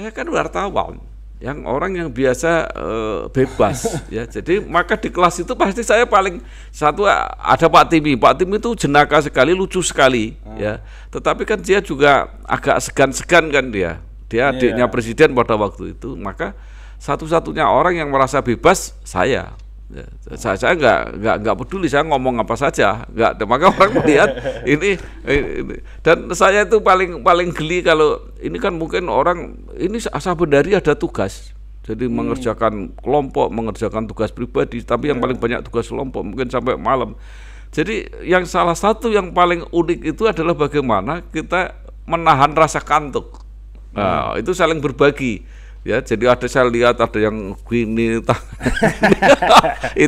saya kan wartawan yang orang yang biasa e, bebas ya jadi maka di kelas itu pasti saya paling satu ada Pak Timi Pak Timi itu jenaka sekali lucu sekali hmm. ya tetapi kan dia juga agak segan-segan kan dia dia yeah. adiknya presiden pada waktu itu maka satu-satunya orang yang merasa bebas saya Ya, saya saya nggak nggak nggak peduli saya ngomong apa saja nggak maka orang melihat ini, ini dan saya itu paling paling geli kalau ini kan mungkin orang ini asal dari ada tugas jadi hmm. mengerjakan kelompok mengerjakan tugas pribadi tapi yang ya. paling banyak tugas kelompok mungkin sampai malam jadi yang salah satu yang paling unik itu adalah bagaimana kita menahan rasa kantuk nah, hmm. itu saling berbagi ya jadi ada saya lihat ada yang gini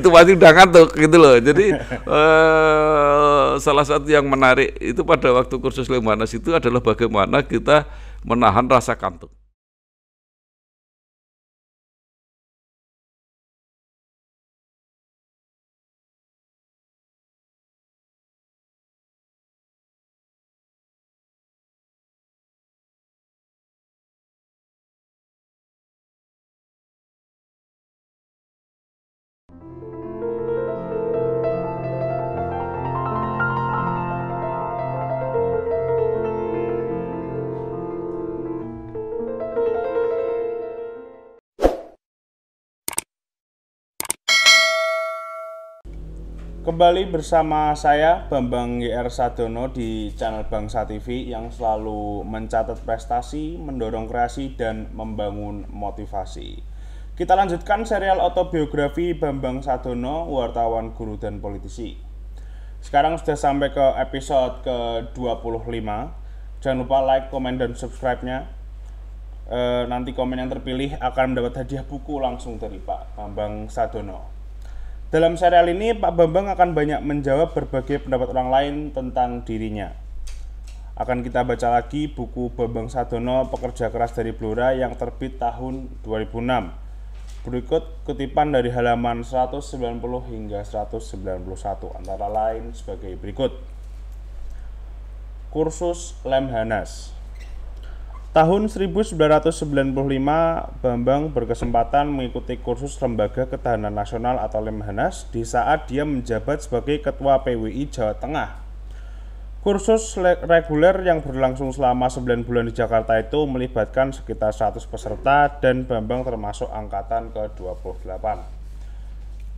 itu pasti udah ngantuk gitu loh jadi eh, salah satu yang menarik itu pada waktu kursus lemanas itu adalah bagaimana kita menahan rasa kantuk Kembali bersama saya Bambang YR Sadono di channel Bangsa TV yang selalu mencatat prestasi, mendorong kreasi dan membangun motivasi. Kita lanjutkan serial autobiografi Bambang Sadono, wartawan guru dan politisi. Sekarang sudah sampai ke episode ke-25. Jangan lupa like, komen dan subscribe-nya. E, nanti komen yang terpilih akan mendapat hadiah buku langsung dari Pak Bambang Sadono. Dalam serial ini, Pak Bambang akan banyak menjawab berbagai pendapat orang lain tentang dirinya. Akan kita baca lagi buku Bambang Sadono Pekerja Keras dari Blora yang terbit tahun 2006. Berikut kutipan dari halaman 190 hingga 191 antara lain sebagai berikut. Kursus Lemhanas Tahun 1995, Bambang berkesempatan mengikuti kursus Lembaga Ketahanan Nasional atau Lemhanas di saat dia menjabat sebagai Ketua PWI Jawa Tengah. Kursus reguler yang berlangsung selama 9 bulan di Jakarta itu melibatkan sekitar 100 peserta dan Bambang termasuk angkatan ke-28.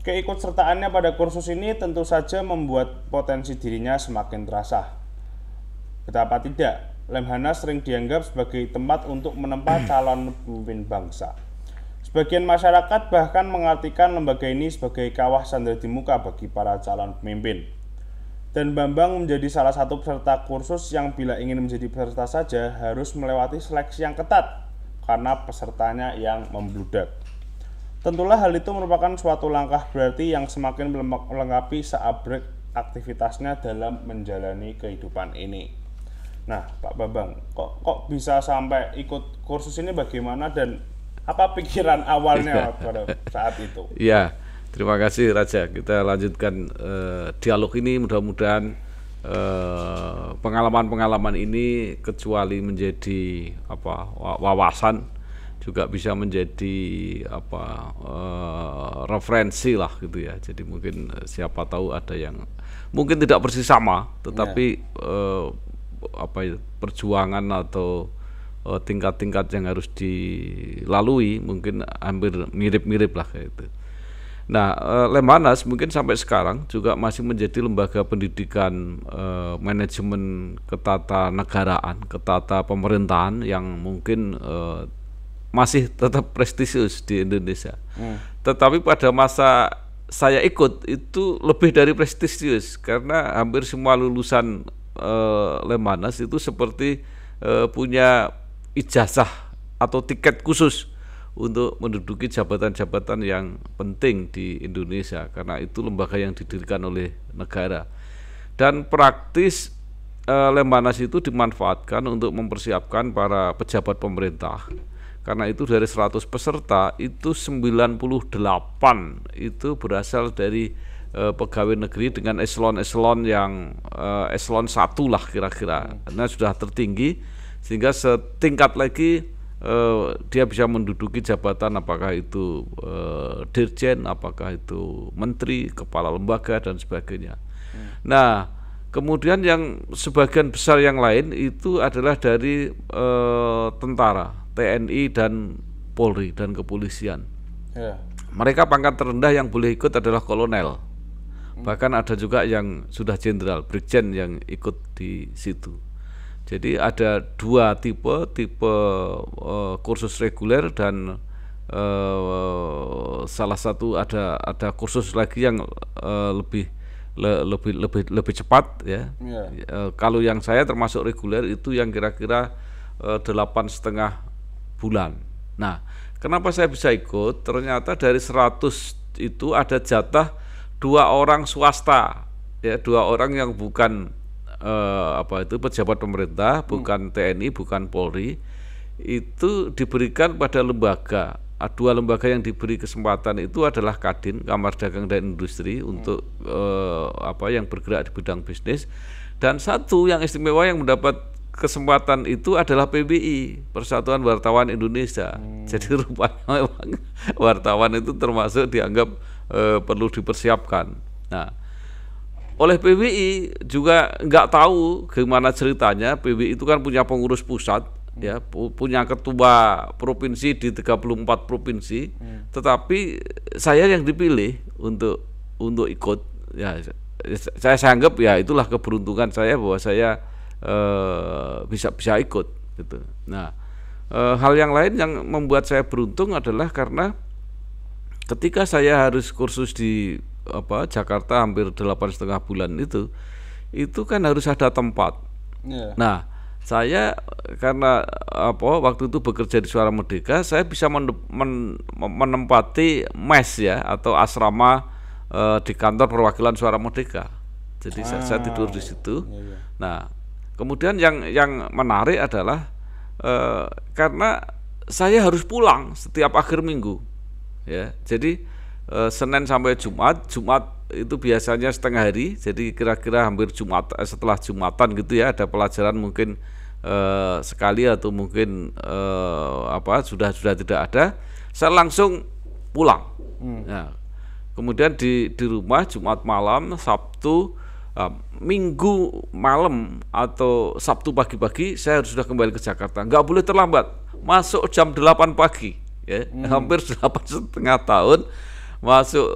Keikutsertaannya pada kursus ini tentu saja membuat potensi dirinya semakin terasa. Betapa tidak, Lemhanas sering dianggap sebagai tempat untuk menempa calon pemimpin bangsa. Sebagian masyarakat bahkan mengartikan lembaga ini sebagai kawah sandra di muka bagi para calon pemimpin. Dan Bambang menjadi salah satu peserta kursus yang bila ingin menjadi peserta saja harus melewati seleksi yang ketat karena pesertanya yang membludak. Tentulah hal itu merupakan suatu langkah berarti yang semakin melengkapi seabrek aktivitasnya dalam menjalani kehidupan ini. Nah, Pak Bambang, kok kok bisa sampai ikut kursus ini bagaimana dan apa pikiran awalnya pada saat itu? Iya, terima kasih Raja. Kita lanjutkan uh, dialog ini mudah-mudahan pengalaman eh, pengalaman-pengalaman ini kecuali menjadi apa wawasan juga bisa menjadi apa uh, referensi lah gitu ya. Jadi mungkin siapa tahu ada yang mungkin tidak persis sama, tetapi yeah. Iya apa ya perjuangan atau eh, tingkat-tingkat yang harus dilalui mungkin hampir mirip-mirip lah kayak itu. Nah, eh, Lemanas mungkin sampai sekarang juga masih menjadi lembaga pendidikan uh, manajemen ketata negaraan, ketata pemerintahan yang mungkin uh, masih tetap prestisius di Indonesia. Hmm. Tetapi pada masa saya ikut itu lebih dari prestisius karena hampir semua lulusan uh, eh, Lemanas itu seperti eh, punya ijazah atau tiket khusus untuk menduduki jabatan-jabatan yang penting di Indonesia karena itu lembaga yang didirikan oleh negara dan praktis e, itu dimanfaatkan untuk mempersiapkan para pejabat pemerintah karena itu dari 100 peserta itu 98 itu berasal dari uh, pegawai negeri dengan eselon-eselon yang uh, eselon satu lah kira-kira, hmm. karena sudah tertinggi sehingga setingkat lagi Uh, dia bisa menduduki jabatan apakah itu uh, dirjen, apakah itu menteri, kepala lembaga dan sebagainya. Hmm. Nah, kemudian yang sebagian besar yang lain itu adalah dari uh, tentara, TNI dan Polri dan kepolisian. Yeah. Mereka pangkat terendah yang boleh ikut adalah kolonel. Hmm. bahkan ada juga yang sudah jenderal brigjen yang ikut di situ jadi ada dua tipe tipe uh, kursus reguler dan uh, salah satu ada ada kursus lagi yang uh, lebih le, lebih lebih lebih cepat ya yeah. Iya. uh, kalau yang saya termasuk reguler itu yang kira-kira delapan setengah bulan nah kenapa saya bisa ikut ternyata dari 100 itu ada jatah dua orang swasta, ya dua orang yang bukan eh, apa itu pejabat pemerintah, hmm. bukan TNI, bukan Polri, itu diberikan pada lembaga. Ah, dua lembaga yang diberi kesempatan itu adalah Kadin, Kamar Dagang dan Industri hmm. untuk eh, apa yang bergerak di bidang bisnis, dan satu yang istimewa yang mendapat kesempatan itu adalah PBI Persatuan Wartawan Indonesia. Hmm. Jadi rupanya memang wartawan itu termasuk dianggap e, perlu dipersiapkan. Nah, oleh PWI juga nggak tahu gimana ceritanya. PWI itu kan punya pengurus pusat, hmm. ya pu punya ketua provinsi di 34 provinsi. Hmm. Tetapi saya yang dipilih untuk untuk ikut. Ya, saya, sanggup ya itulah keberuntungan saya bahwa saya eh, bisa bisa ikut. Gitu. Nah, eh, hal yang lain yang membuat saya beruntung adalah karena ketika saya harus kursus di apa Jakarta hampir delapan setengah bulan itu itu kan harus ada tempat yeah. nah saya karena apa waktu itu bekerja di Suara Merdeka saya bisa men, men, menempati mes ya atau asrama e, di kantor perwakilan Suara Merdeka jadi ah. saya, saya tidur di ah, situ yeah, yeah. nah kemudian yang yang menarik adalah e, karena saya harus pulang setiap akhir minggu ya jadi e, Senin sampai Jumat Jumat itu biasanya setengah hari jadi kira-kira hampir Jumat eh, setelah Jumatan gitu ya ada pelajaran mungkin e, sekali atau mungkin e, apa sudah sudah tidak ada saya langsung pulang hmm. nah, kemudian di di rumah Jumat malam Sabtu Uh, minggu malam atau Sabtu pagi-pagi saya harus sudah kembali ke Jakarta. Nggak boleh terlambat. Masuk jam 8 pagi ya, hmm. hampir delapan setengah tahun masuk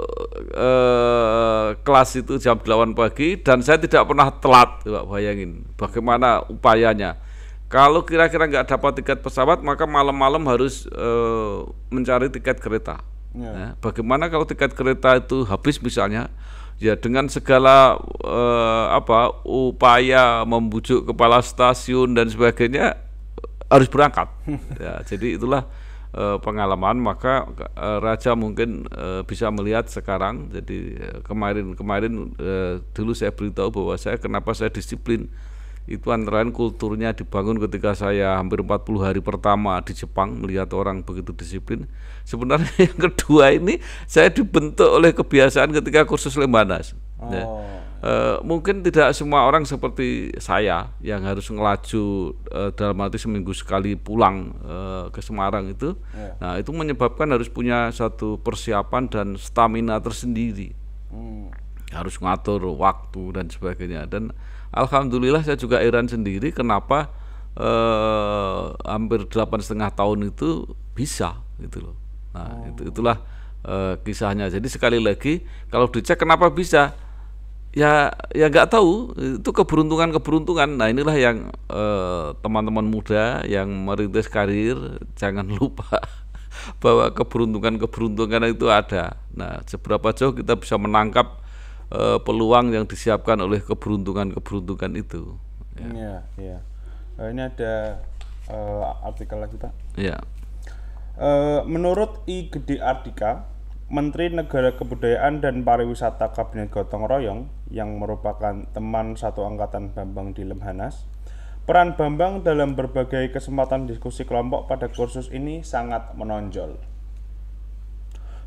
eh, kelas itu jam 8 pagi dan saya tidak pernah telat coba bayangin bagaimana upayanya kalau kira-kira nggak dapat tiket pesawat maka malam-malam harus eh, mencari tiket kereta ya. nah, bagaimana kalau tiket kereta itu habis misalnya ya dengan segala eh, apa upaya membujuk kepala stasiun dan sebagainya harus berangkat ya, jadi itulah Eh, pengalaman maka eh, raja mungkin eh, bisa melihat sekarang jadi kemarin-kemarin dulu saya beritahu bahwa saya kenapa saya disiplin itu antara lain kulturnya dibangun ketika saya hampir 40 hari pertama di Jepang melihat orang begitu disiplin sebenarnya yang kedua ini saya dibentuk oleh kebiasaan ketika kursus lembanas ya. oh e, mungkin tidak semua orang seperti saya yang harus ngelaju e, dalam arti seminggu sekali pulang e, ke Semarang itu. Ya. Nah, itu menyebabkan harus punya satu persiapan dan stamina tersendiri. Hmm. Harus ngatur waktu dan sebagainya. Dan alhamdulillah saya juga iran sendiri kenapa e, hampir delapan setengah tahun itu bisa gitu loh. Nah, oh. itu itulah kisahnya. Jadi sekali lagi kalau dicek kenapa bisa ya ya nggak tahu itu keberuntungan keberuntungan nah inilah yang eh, teman-teman eh, muda yang merintis karir jangan lupa bahwa keberuntungan keberuntungan itu ada nah seberapa jauh kita bisa menangkap eh, peluang yang disiapkan oleh keberuntungan keberuntungan itu ya ya, ya. ini ada uh, artikel lagi pak ya uh, menurut I Gede Ardika Menteri Negara Kebudayaan dan Pariwisata Kabinet Gotong Royong yang merupakan teman satu angkatan Bambang di Lemhanas. Peran Bambang dalam berbagai kesempatan diskusi kelompok pada kursus ini sangat menonjol.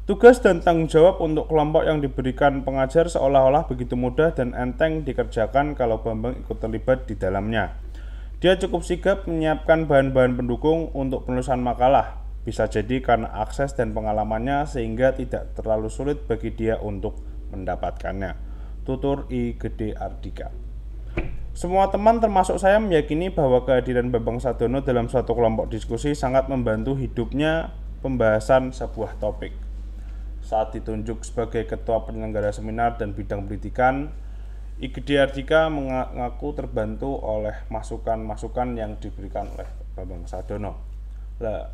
Tugas dan tanggung jawab untuk kelompok yang diberikan pengajar seolah-olah begitu mudah dan enteng dikerjakan kalau Bambang ikut terlibat di dalamnya. Dia cukup sigap menyiapkan bahan-bahan pendukung untuk penulisan makalah, bisa jadi karena akses dan pengalamannya sehingga tidak terlalu sulit bagi dia untuk mendapatkannya. Tutur I. Gede Ardika semua teman termasuk saya meyakini bahwa kehadiran Bambang Sadono dalam suatu kelompok diskusi sangat membantu hidupnya pembahasan sebuah topik. Saat ditunjuk sebagai ketua penyelenggara seminar dan bidang pendidikan, Igede Ardika mengaku terbantu oleh masukan-masukan yang diberikan oleh Bambang Sadono. Lah,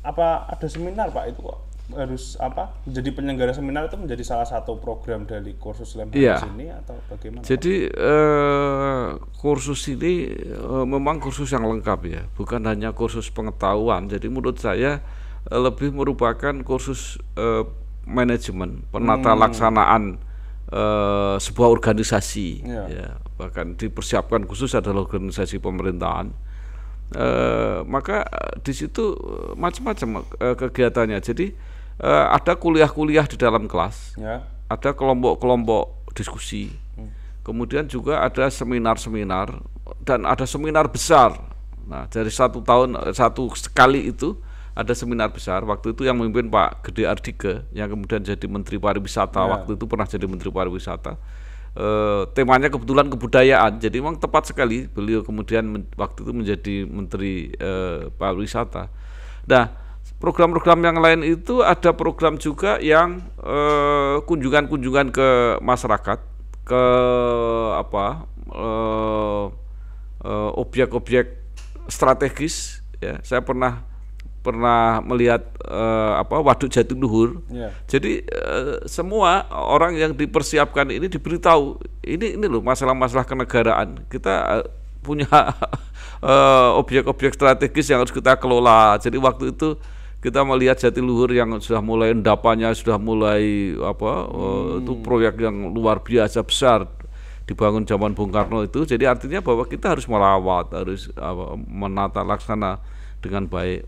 apa ada seminar pak itu kok harus apa menjadi penyelenggara seminar itu menjadi salah satu program dari kursus lembaga iya. yeah. ini atau bagaimana? Jadi eh, kursus ini eh, memang kursus yang lengkap ya, bukan hanya kursus pengetahuan. Jadi menurut saya eh, lebih merupakan kursus eh, manajemen penata hmm. laksanaan eh, sebuah organisasi. ya. Ya. Bahkan dipersiapkan khusus adalah organisasi pemerintahan e, maka eh, di situ eh, macam-macam e, kegiatannya jadi e, ada kuliah-kuliah di dalam kelas ya. ada kelompok-kelompok diskusi hmm. kemudian juga ada seminar-seminar dan ada seminar besar nah dari satu tahun satu sekali itu ada seminar besar waktu itu yang memimpin Pak Gede Ardike yang kemudian jadi Menteri Pariwisata ya. waktu itu pernah jadi Menteri Pariwisata eh, temanya kebetulan kebudayaan. Jadi memang tepat sekali beliau kemudian men, waktu itu menjadi menteri eh, pariwisata. Nah, program-program yang lain itu ada program juga yang eh, kunjungan-kunjungan ke masyarakat, ke apa? Eh, obyek eh, objek strategis ya. Saya pernah pernah melihat uh, apa waduk jatiluhur luhur. Yeah. Jadi uh, semua orang yang dipersiapkan ini diberitahu ini ini loh masalah-masalah kenegaraan kita uh, punya objek-objek uh, objek strategis yang harus kita kelola. Jadi waktu itu kita melihat jati luhur yang sudah mulai endapannya sudah mulai apa hmm. uh, itu proyek yang luar biasa besar dibangun zaman Bung Karno itu. Jadi artinya bahwa kita harus merawat, harus uh, menata laksana dengan baik.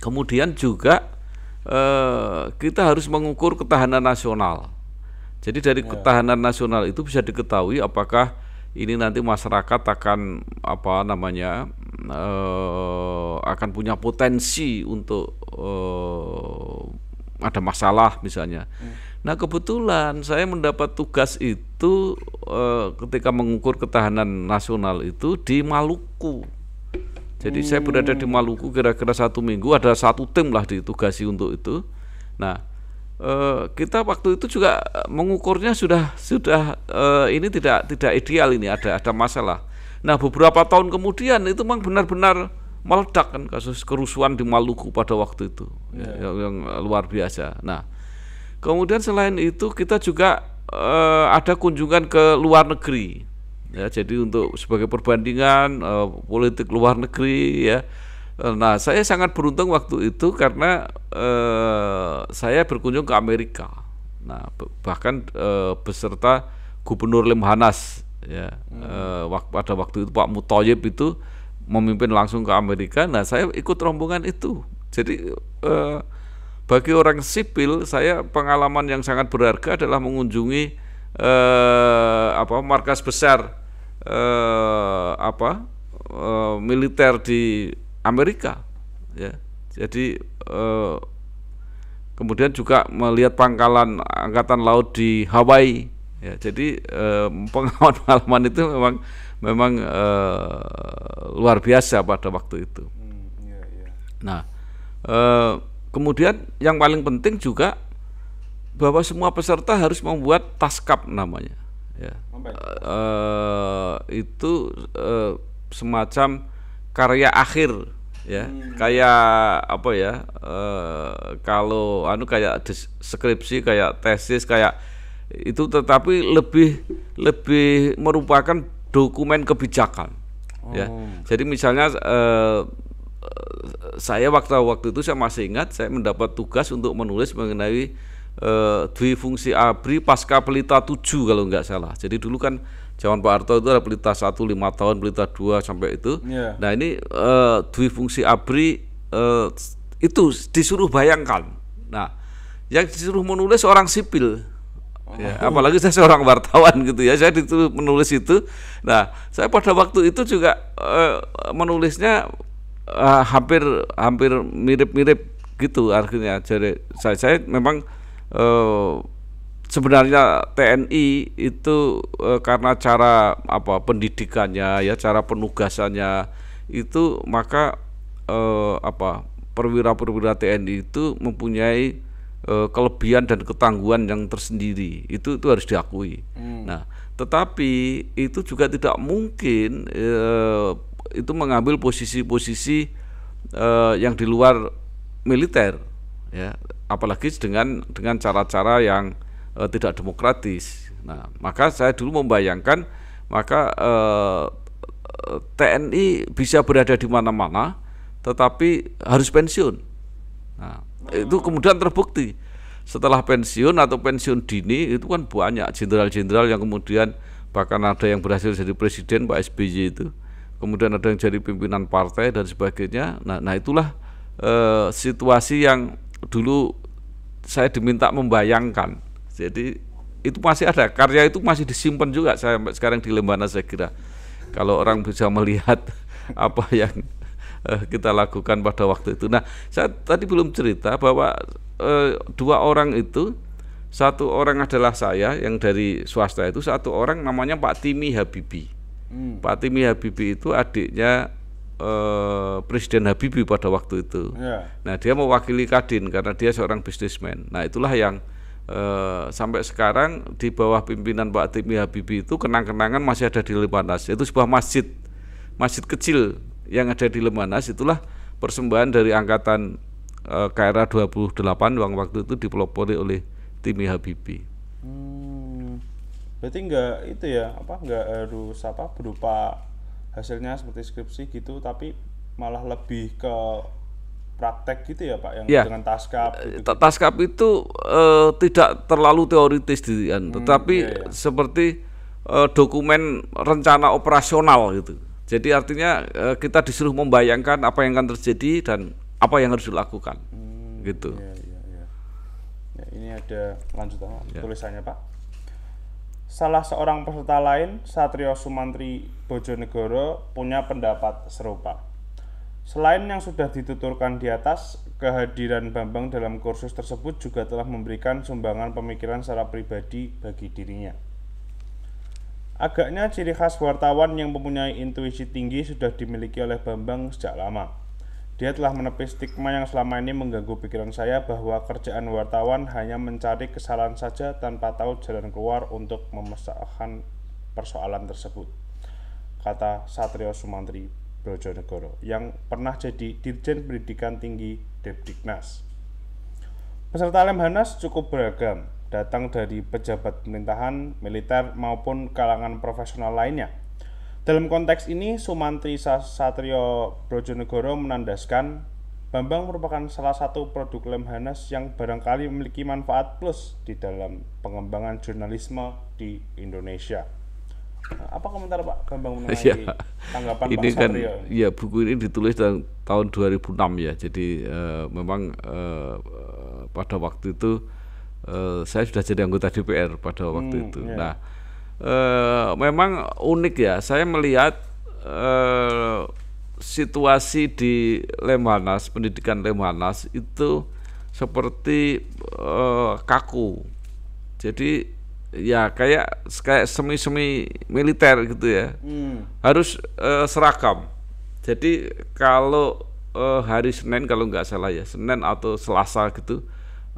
Kemudian juga eh, kita harus mengukur ketahanan nasional. Jadi dari ya. ketahanan nasional itu bisa diketahui apakah ini nanti masyarakat akan apa namanya eh, akan punya potensi untuk eh, ada masalah misalnya. Hmm. Nah kebetulan saya mendapat tugas itu eh, ketika mengukur ketahanan nasional itu di Maluku. Jadi hmm. saya berada di Maluku kira-kira satu minggu ada satu tim lah ditugasi untuk itu. Nah eh, kita waktu itu juga mengukurnya sudah sudah eh, ini tidak tidak ideal ini ada ada masalah. Nah beberapa tahun kemudian itu memang benar-benar meledak kan kasus kerusuhan di Maluku pada waktu itu yeah. Ya. yang, yang luar biasa. Nah kemudian selain itu kita juga eh, ada kunjungan ke luar negeri ya jadi untuk sebagai perbandingan uh, politik luar negeri ya eh, nah saya sangat beruntung waktu itu karena uh, saya berkunjung ke Amerika nah bahkan uh, beserta Gubernur Lemhanas ya hmm. uh, pada waktu itu Pak Mutoyib itu memimpin langsung ke Amerika nah saya ikut rombongan itu jadi uh, bagi orang sipil saya pengalaman yang sangat berharga adalah mengunjungi eh, apa markas besar eh, apa eh, militer di Amerika ya jadi eh, kemudian juga melihat pangkalan angkatan laut di Hawaii ya jadi eh, pengalaman itu memang memang eh, luar biasa pada waktu itu hmm, iya, iya. nah eh, kemudian yang paling penting juga bahwa semua peserta harus membuat taskap namanya ya uh, itu uh, semacam karya akhir ya hmm. kayak apa ya uh, kalau anu kayak deskripsi kayak tesis kayak itu tetapi lebih lebih merupakan dokumen kebijakan ya. oh. ya jadi misalnya uh, saya waktu waktu itu saya masih ingat saya mendapat tugas untuk menulis mengenai Eh, dwi fungsi ABRI pasca pelita 7 kalau nggak salah. Jadi dulu kan zaman Pak Harto itu ada pelita satu lima tahun, pelita 2 sampai itu. Yeah. Nah, ini uh, dwi fungsi ABRI uh, itu disuruh bayangkan. Nah, yang disuruh menulis orang sipil. Oh. Ya, apalagi saya seorang wartawan gitu ya, saya disuruh menulis itu. Nah, saya pada waktu itu juga uh, menulisnya uh, hampir hampir mirip-mirip gitu akhirnya. Jadi saya, saya memang Eh, sebenarnya TNI itu e, karena cara apa pendidikannya ya cara penugasannya itu maka e, apa perwira-perwira TNI itu mempunyai e, kelebihan dan ketangguhan yang tersendiri itu itu harus diakui hmm. nah tetapi itu juga tidak mungkin e, itu mengambil posisi-posisi e, yang di luar militer ya apalagi dengan dengan cara-cara yang uh, tidak demokratis nah maka saya dulu membayangkan maka uh, eh, TNI bisa berada di mana-mana tetapi harus pensiun nah, itu oh. kemudian terbukti setelah pensiun atau pensiun dini itu kan banyak jenderal-jenderal yang kemudian bahkan ada yang berhasil jadi presiden Pak SBY itu kemudian ada yang jadi pimpinan partai dan sebagainya nah, nah itulah eh, situasi yang dulu saya diminta membayangkan. Jadi itu masih ada karya itu masih disimpan juga saya sekarang di Lembana saya kira. Kalau orang bisa melihat apa yang eh, kita lakukan pada waktu itu. Nah, saya tadi belum cerita bahwa eh, dua orang itu satu orang adalah saya yang dari swasta itu satu orang namanya Pak Timi Habibi. Hmm. Pak Timi Habibi itu adiknya Eh, Presiden Habibie pada waktu itu. Yeah. Nah, dia mewakili Kadin karena dia seorang bisnismen. Nah, itulah yang uh, sampai sekarang di bawah pimpinan Pak Timi Habibie itu kenang-kenangan masih ada di Lemanas. Itu sebuah masjid, masjid kecil yang ada di Lemanas. Itulah persembahan dari angkatan uh, KRA 28 yang waktu itu dipelopori oleh Timi Habibie. Hmm, berarti enggak itu ya apa enggak harus apa berupa hasilnya seperti skripsi gitu tapi malah lebih ke praktek gitu ya Pak yang ya. dengan taskap gitu, gitu. Taskap itu uh, tidak terlalu teoritis di kan. hmm, tetapi ya, ya. seperti uh, dokumen rencana operasional gitu. Jadi artinya uh, kita disuruh membayangkan apa yang akan terjadi dan apa yang harus dilakukan. Hmm, gitu. Ya, ya, ya. Ya, ini ada lanjutan ya. Iya. tulisannya Pak salah seorang peserta lain, Satrio Sumantri Bojonegoro, punya pendapat serupa. Selain yang sudah dituturkan di atas, kehadiran Bambang dalam kursus tersebut juga telah memberikan sumbangan pemikiran secara pribadi bagi dirinya. Agaknya ciri khas wartawan yang mempunyai intuisi tinggi sudah dimiliki oleh Bambang sejak lama. Dia telah menepis stigma yang selama ini mengganggu pikiran saya bahwa kerjaan wartawan hanya mencari kesalahan saja tanpa tahu jalan keluar untuk memecahkan persoalan tersebut. Kata Satrio Sumantri Brojonegoro yang pernah jadi Dirjen Pendidikan Tinggi Depdiknas. Peserta Lemhanas cukup beragam, datang dari pejabat pemerintahan, militer maupun kalangan profesional lainnya. Dalam konteks ini, Sumantri Satrio Brojonegoro menandaskan Bambang merupakan salah satu produk Lemhanas yang barangkali memiliki manfaat plus di dalam pengembangan jurnalisme di Indonesia. Nah, apa komentar Pak Bambang mengenai ya, tanggapan ini Pak kan, Satrio? Ya, buku ini ditulis dalam tahun 2006 ya. Jadi uh, memang uh, pada waktu itu uh, saya sudah jadi anggota DPR pada waktu hmm, itu. Ya. Nah, Eh, memang unik ya. Saya melihat eh, situasi di Lemhanas, pendidikan Lemhanas itu seperti eh, kaku. Jadi ya kayak kayak semi-semi militer gitu ya. Hmm. Harus eh, seragam. Jadi kalau eh, hari Senin kalau nggak salah ya, Senin atau Selasa gitu,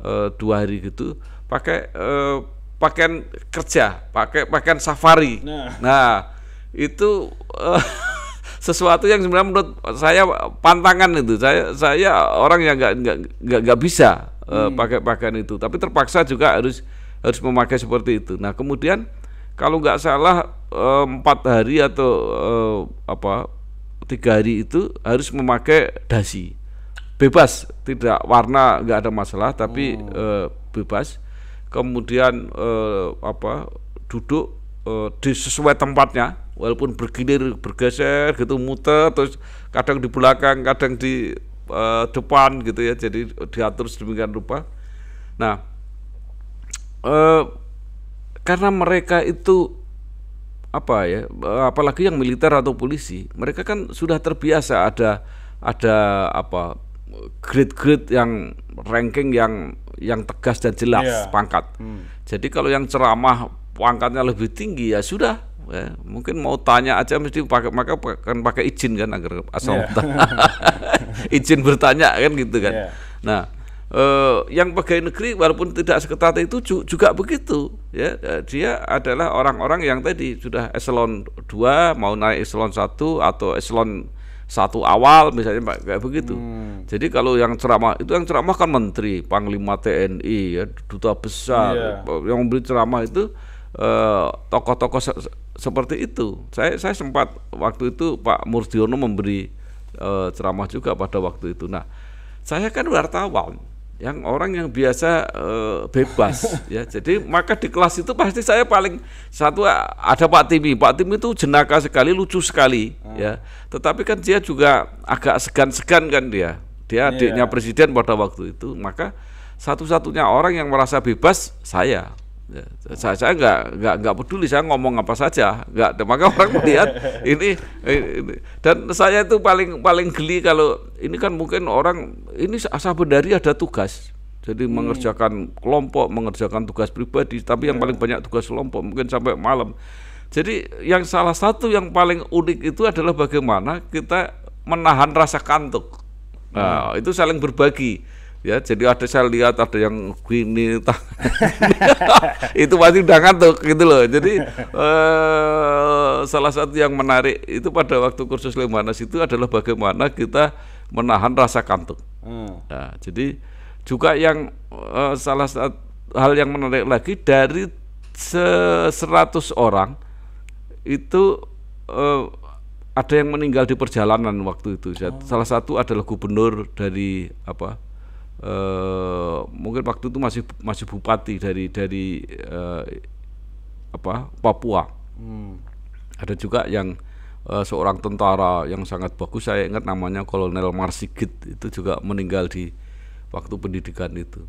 eh, dua hari gitu pakai eh, pakaian kerja, pakai pakaian safari. Nah, nah itu uh, sesuatu yang sebenarnya menurut saya pantangan itu. Saya saya orang yang nggak nggak nggak bisa uh, hmm. pakai pakaian itu, tapi terpaksa juga harus harus memakai seperti itu. Nah, kemudian kalau nggak salah eh, empat hari atau eh, apa tiga hari itu harus memakai dasi bebas tidak warna nggak ada masalah tapi oh. eh, bebas kemudian eh, apa duduk eh, di sesuai tempatnya walaupun bergilir bergeser gitu muter terus kadang di belakang kadang di eh, depan gitu ya jadi diatur sedemikian rupa nah eh, karena mereka itu apa ya eh, apalagi yang militer atau polisi mereka kan sudah terbiasa ada ada apa grid-grid yang ranking yang yang tegas dan jelas yeah. pangkat. Hmm. Jadi kalau yang ceramah pangkatnya lebih tinggi ya sudah ya, mungkin mau tanya aja mesti pakai maka kan pakai izin kan agar asal yeah. Iya. izin bertanya kan gitu kan. Yeah. Nah, eh, yang pegawai negeri walaupun tidak seketat itu juga begitu ya. Eh, dia adalah orang-orang yang tadi sudah eselon 2 mau naik eselon 1 atau eselon satu awal misalnya kayak begitu. Hmm. Jadi kalau yang ceramah itu yang ceramah kan menteri, panglima TNI, ya, duta besar yeah. yang memberi ceramah itu eh, tokoh-tokoh se seperti itu. Saya saya sempat waktu itu Pak Murdiono memberi eh, ceramah juga pada waktu itu. Nah, saya kan wartawan yang orang yang biasa e, bebas ya jadi maka di kelas itu pasti saya paling satu ada Pak Timi Pak Timi itu jenaka sekali lucu sekali hmm. ya tetapi kan dia juga agak segan-segan kan dia dia yeah. adiknya presiden pada waktu itu maka satu-satunya orang yang merasa bebas saya Ya, saya saya nggak nggak nggak peduli saya ngomong apa saja nggak maka orang melihat ini, ini dan saya itu paling paling geli kalau ini kan mungkin orang ini asal dari ada tugas jadi hmm. mengerjakan kelompok mengerjakan tugas pribadi tapi yang ya. paling banyak tugas kelompok mungkin sampai malam jadi yang salah satu yang paling unik itu adalah bagaimana kita menahan rasa kantuk nah, hmm. itu saling berbagi ya jadi ada saya lihat ada yang gini itu pasti udah ngantuk gitu loh jadi eh, salah satu yang menarik itu pada waktu kursus lemanas itu adalah bagaimana kita menahan rasa kantuk hmm. nah, jadi juga yang eh, salah satu hal yang menarik lagi dari 100 orang itu eh, ada yang meninggal di perjalanan waktu itu oh. salah satu adalah gubernur dari apa uh, mungkin waktu itu masih masih bupati dari dari uh, apa Papua hmm. ada juga yang uh, seorang tentara yang sangat bagus saya ingat namanya Kolonel Marsigit itu juga meninggal di waktu pendidikan itu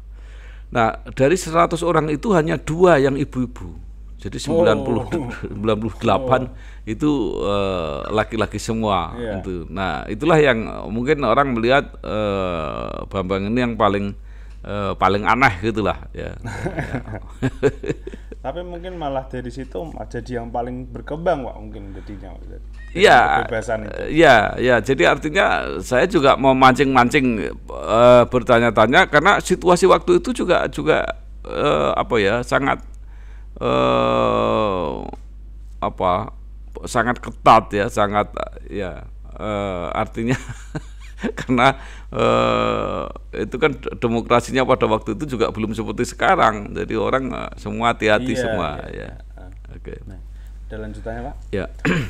nah dari 100 orang itu hanya dua yang ibu-ibu jadi 90 oh. 98 oh. itu uh, laki-laki semua yeah. itu. Nah, itulah yang eh, mungkin orang melihat uh, Bambang ini yang paling uh, paling aneh gitulah ya. Tapi mungkin malah dari situ jadi yang paling berkembang Pak mungkin jadinya. Iya. Iya, iya. Jadi artinya saya juga mau mancing-mancing uh, bertanya-tanya karena situasi waktu itu juga juga uh, apa ya, sangat eh, apa sangat ketat ya sangat ya eh, artinya karena eh, itu kan demokrasinya pada waktu itu juga belum seperti sekarang jadi orang uh, semua hati-hati iya, semua iya, ya iya. Ah. oke okay. nah, lanjutannya pak ya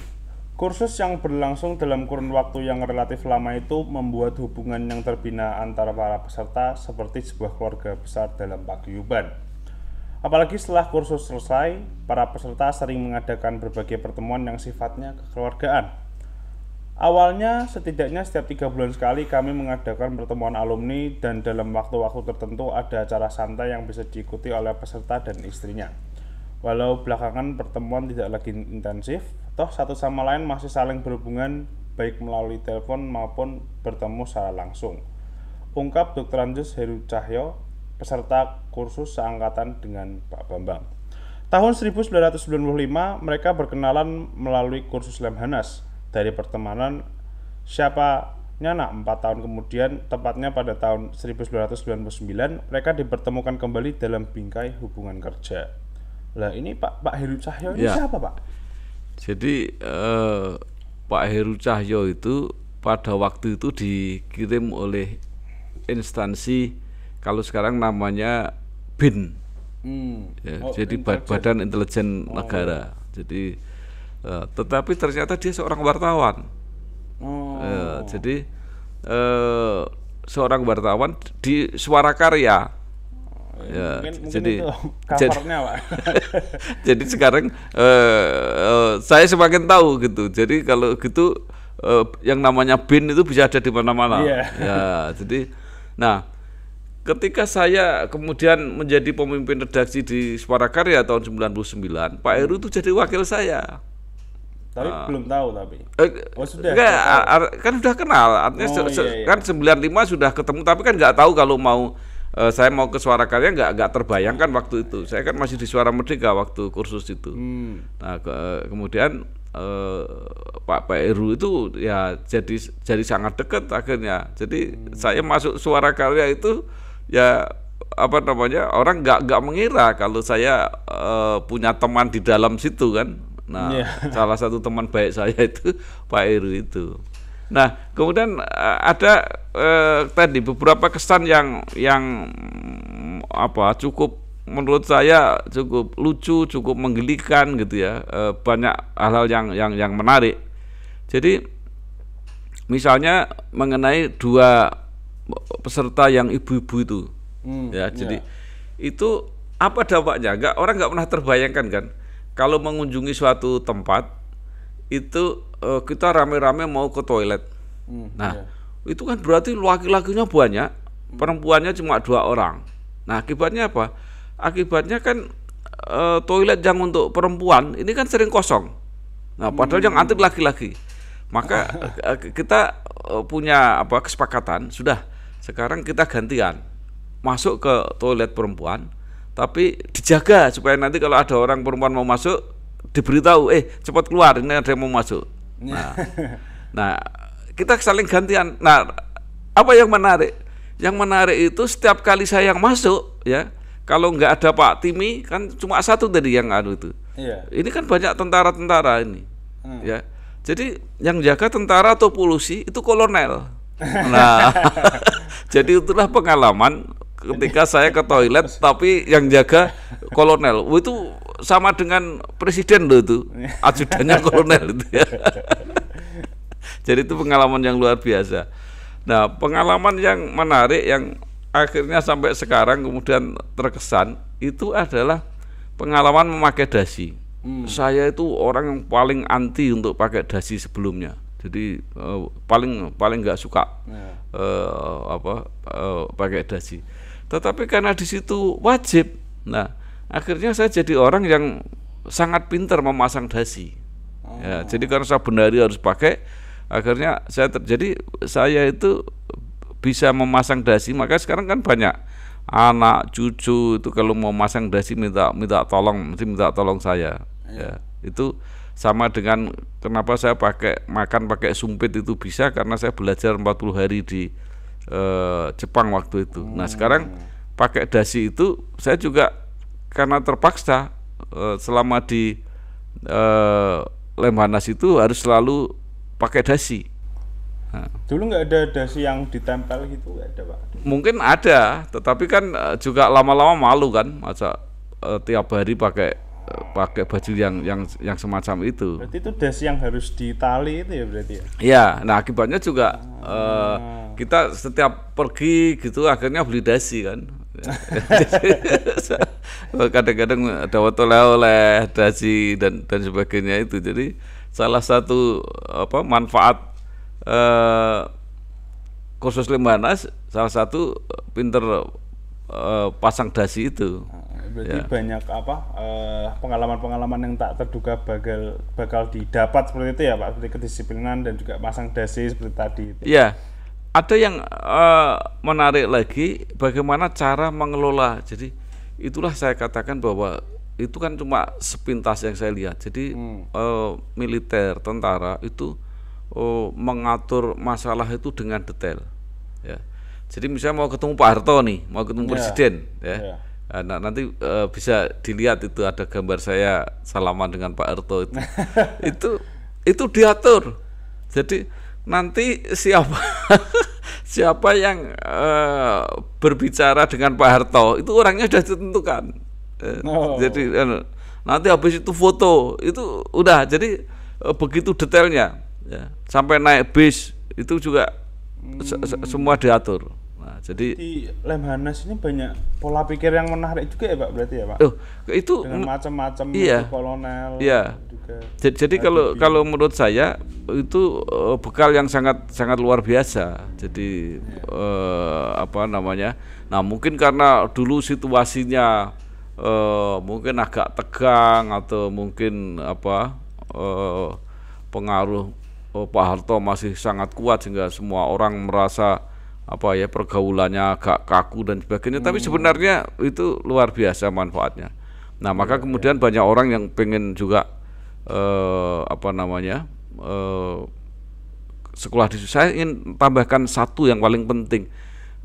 Kursus yang berlangsung dalam kurun waktu yang relatif lama itu membuat hubungan yang terbina antara para peserta seperti sebuah keluarga besar dalam paguyuban. Apalagi setelah kursus selesai, para peserta sering mengadakan berbagai pertemuan yang sifatnya kekeluargaan. Awalnya, setidaknya setiap tiga bulan sekali kami mengadakan pertemuan alumni dan dalam waktu-waktu tertentu ada acara santai yang bisa diikuti oleh peserta dan istrinya. Walau belakangan pertemuan tidak lagi intensif, toh satu sama lain masih saling berhubungan baik melalui telepon maupun bertemu secara langsung. Ungkap Dr. Anjus Heru Cahyo, peserta kursus seangkatan dengan Pak Bambang. Tahun 1995 mereka berkenalan melalui kursus Lemhanas dari pertemanan siapa nyana Empat tahun kemudian tepatnya pada tahun 1999 mereka dipertemukan kembali dalam bingkai hubungan kerja. Lah ini Pak Pak Heru Cahyo ini ya. siapa Pak? Jadi eh, Pak Heru Cahyo itu pada waktu itu dikirim oleh instansi kalau sekarang namanya BIN hmm. ya, oh, jadi intelijen. Badan Intelijen oh. Negara jadi uh, tetapi ternyata dia seorang wartawan oh. uh, jadi uh, seorang wartawan di Suara Karya oh, ya, mungkin, jadi mungkin jadi, jadi sekarang uh, uh, saya semakin tahu gitu jadi kalau gitu uh, yang namanya bin itu bisa ada di mana-mana yeah. ya jadi nah ketika saya kemudian menjadi pemimpin redaksi di Suara Karya tahun 99, Pak Heru itu jadi wakil saya. Tapi uh, belum tahu tapi. Eh, oh sudah. Enggak, tahu. kan sudah kenal. Artinya oh, iya, iya. kan 95 sudah ketemu tapi kan nggak tahu kalau mau uh, saya mau ke Suara Karya nggak nggak terbayangkan waktu itu. Saya kan masih di Suara Merdeka waktu kursus itu. Hmm. Nah, ke, eh, kemudian eh, Pak Pak Heru itu ya jadi jadi sangat dekat akhirnya. Jadi hmm. saya masuk Suara Karya itu ya apa namanya orang nggak nggak mengira kalau saya uh, punya teman di dalam situ kan nah yeah. salah satu teman baik saya itu Pak Iru itu nah kemudian uh, ada uh, tadi beberapa kesan yang yang apa cukup menurut saya cukup lucu cukup menggelikan gitu ya uh, banyak hal-hal yang yang yang menarik jadi misalnya mengenai dua peserta yang ibu-ibu itu hmm, ya jadi ya. itu apa dampaknya nggak orang nggak pernah terbayangkan kan kalau mengunjungi suatu tempat itu uh, kita rame-rame mau ke toilet hmm, nah ya. itu kan berarti laki-lakinya banyak hmm. perempuannya cuma dua orang nah akibatnya apa akibatnya kan uh, toilet yang untuk perempuan ini kan sering kosong nah padahal hmm. yang antik laki-laki maka eh, kita punya apa kesepakatan sudah sekarang kita gantian masuk ke toilet perempuan, tapi dijaga supaya nanti kalau ada orang perempuan mau masuk diberitahu, eh cepat keluar ini ada yang mau masuk. Nah, nah kita saling gantian. Nah, apa yang menarik? Yang menarik itu setiap kali saya yang masuk, ya kalau nggak ada Pak Timi kan cuma satu tadi yang anu itu. Iya. Ini kan banyak tentara-tentara ini, hmm. ya. Jadi yang jaga tentara atau polisi itu kolonel. Nah, jadi itulah pengalaman ketika saya ke toilet tapi yang jaga kolonel. Itu sama dengan presiden loh itu. Ajudannya kolonel itu ya. Jadi itu pengalaman yang luar biasa. Nah, pengalaman yang menarik yang akhirnya sampai sekarang kemudian terkesan itu adalah pengalaman memakai dasi. Hmm. Saya itu orang yang paling anti untuk pakai dasi sebelumnya jadi uh, paling paling nggak suka yeah. Ya. uh, apa uh, pakai dasi tetapi karena di situ wajib nah akhirnya saya jadi orang yang sangat pintar memasang dasi ya, oh. ya, jadi karena saya benar-benar harus pakai akhirnya saya terjadi saya itu bisa memasang dasi maka sekarang kan banyak anak cucu itu kalau mau masang dasi minta minta tolong mesti minta tolong saya yeah. ya itu sama dengan kenapa saya pakai makan pakai sumpit itu bisa karena saya belajar 40 hari di e, Jepang waktu itu. Nah, hmm. Nah, sekarang pakai dasi itu saya juga karena terpaksa e, selama di e, eh, Lemhanas itu harus selalu pakai dasi. Nah. Dulu nggak ada dasi yang ditempel gitu nggak ada pak? Mungkin ada, tetapi kan juga lama-lama malu kan, masa uh, tiap hari pakai pakai baju yang yang yang semacam itu. Berarti itu das yang harus ditali itu ya berarti ya? Iya, nah akibatnya juga ah. uh, kita setiap pergi gitu akhirnya beli dasi kan. Kadang-kadang ada oleh-oleh, dasi dan dan sebagainya itu. Jadi salah satu apa manfaat uh, kursus lembanas salah satu pinter uh, pasang dasi itu. Ah berarti yeah. banyak apa eh, pengalaman-pengalaman uh, yang tak terduga bakal bakal didapat seperti itu ya Pak, seperti kedisiplinan dan juga pasang dasi seperti tadi. ya Yeah. Ada yang uh, menarik lagi bagaimana cara mengelola. Jadi itulah saya katakan bahwa itu kan cuma sepintas yang saya lihat. Jadi hmm. uh, militer, tentara itu uh, mengatur masalah itu dengan detail. Ya. Jadi misalnya mau ketemu Pak Harto nih, mau ketemu yeah. presiden, ya. Yeah Eh, nah, nanti uh, bisa dilihat itu ada gambar saya salaman dengan Pak Erto itu. itu itu diatur. Jadi nanti siapa siapa yang uh, berbicara dengan Pak Harto itu orangnya sudah ditentukan. Oh. Jadi anu, nanti habis itu foto itu udah jadi uh, begitu detailnya ya. sampai naik bis itu juga hmm. se semua diatur. Nah, jadi di Lemhanas ini banyak pola pikir yang menarik juga ya Pak berarti ya Pak. Oh, itu dengan macam-macam iya, kolonel. Iya. Juga jadi, jadi kalau kalau menurut saya itu eh, bekal yang sangat sangat luar biasa. Jadi ya. uh, apa namanya? Nah, mungkin karena dulu situasinya uh, mungkin agak tegang atau mungkin apa uh, pengaruh uh, Pak Harto masih sangat kuat sehingga semua orang merasa apa ya pergaulannya agak kaku dan sebagainya hmm. tapi sebenarnya itu luar biasa manfaatnya nah maka iya, iya. kemudian banyak orang yang pengen juga eh, apa namanya eh, sekolah di saya ingin tambahkan satu yang paling penting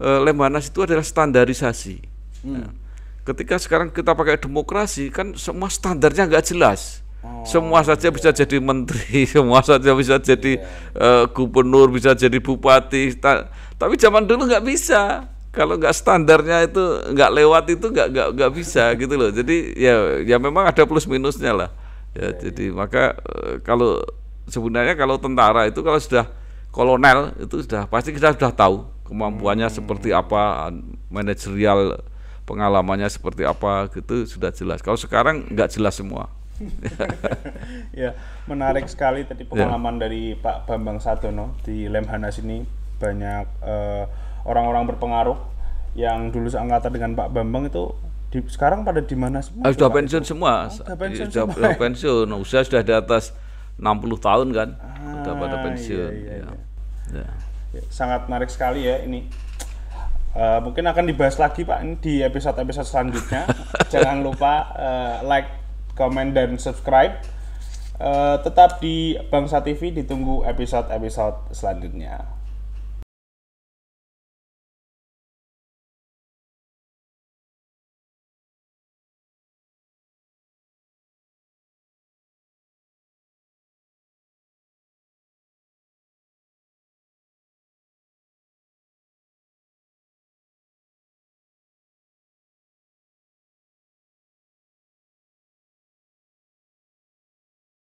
eh, lemhanas itu adalah standarisasi hmm. Nah, ketika sekarang kita pakai demokrasi kan semua standarnya nggak jelas Oh. Semua saja bisa jadi menteri, semua saja bisa jadi yeah. Iya. uh, gubernur, bisa jadi bupati. Ta tapi zaman dulu nggak bisa. Kalau nggak standarnya itu nggak lewat itu nggak nggak nggak bisa gitu loh. Jadi ya ya memang ada plus minusnya lah. Ya, yeah. Iya. Jadi maka uh, kalau sebenarnya kalau tentara itu kalau sudah kolonel itu sudah pasti kita sudah tahu kemampuannya hmm. seperti apa, manajerial pengalamannya seperti apa gitu sudah jelas. Kalau sekarang nggak jelas semua ya, menarik sekali tadi ya. pengalaman ya. dari Pak Bambang Satono di Lemhanas ini banyak eh, orang-orang uh, berpengaruh yang dulu seangkatan dengan Pak Bambang itu di, sekarang pada di mana semua? Ah, sudah pensiun semua. Oh, sudah pensiun sudah, ya? pensiun. Usia sudah di atas 60 tahun kan. sudah pada ah, pensiun. Iya, iya, ya. Iya. ya. ya sangat menarik sekali ya ini. Uh, mungkin akan dibahas lagi Pak ini di episode-episode selanjutnya. Jangan lupa uh, like comment, dan subscribe. Uh, tetap di Bangsa TV ditunggu episode-episode selanjutnya.